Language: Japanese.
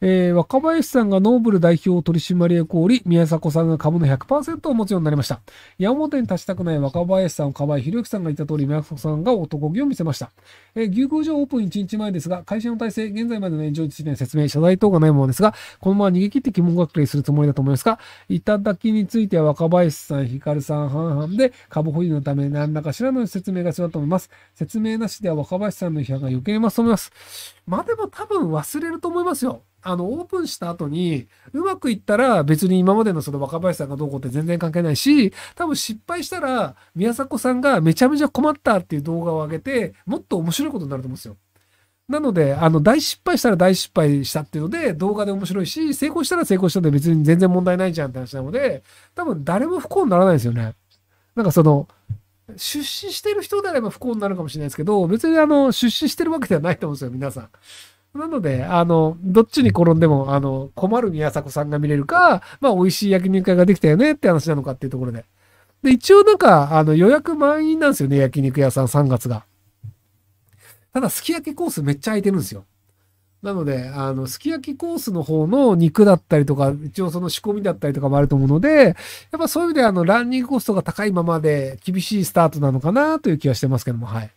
えー、若林さんがノーブル代表取締役をおり、宮迫さんが株の100%を持つようになりました。山本に立ちたくない若林さん、河合博之さんが言った通り、宮迫さんが男気を見せました。えー、牛宮城オープン1日前ですが、会社の体制、現在までの延長についての説明、謝罪等がないものですが、このまま逃げ切って疑問隠れするつもりだと思いますが、いただきについては若林さん、光さん半々で、株保有のため何らかしらの説明が必要だと思います。説明なしでは若林さんの批判が余計ますといます。まあでも多分忘れると思いますよ。あの、オープンした後に、うまくいったら別に今までのその若林さんがどうこうって全然関係ないし、多分失敗したら宮迫さんがめちゃめちゃ困ったっていう動画を上げて、もっと面白いことになると思うんですよ。なので、あの、大失敗したら大失敗したっていうので、動画で面白いし、成功したら成功したんで別に全然問題ないじゃんって話なので、多分誰も不幸にならないですよね。なんかその、出資してる人であれば不幸になるかもしれないですけど、別にあの、出資してるわけではないと思うんですよ、皆さん。なので、あの、どっちに転んでも、あの、困る宮迫さんが見れるか、まあ、美味しい焼肉屋ができたよねって話なのかっていうところで。で、一応なんか、あの、予約満員なんですよね、焼肉屋さん3月が。ただ、すき焼きコースめっちゃ空いてるんですよ。なので、あの、すき焼きコースの方の肉だったりとか、一応その仕込みだったりとかもあると思うので、やっぱそういう意味であの、ランニングコストが高いままで厳しいスタートなのかなという気はしてますけども、はい。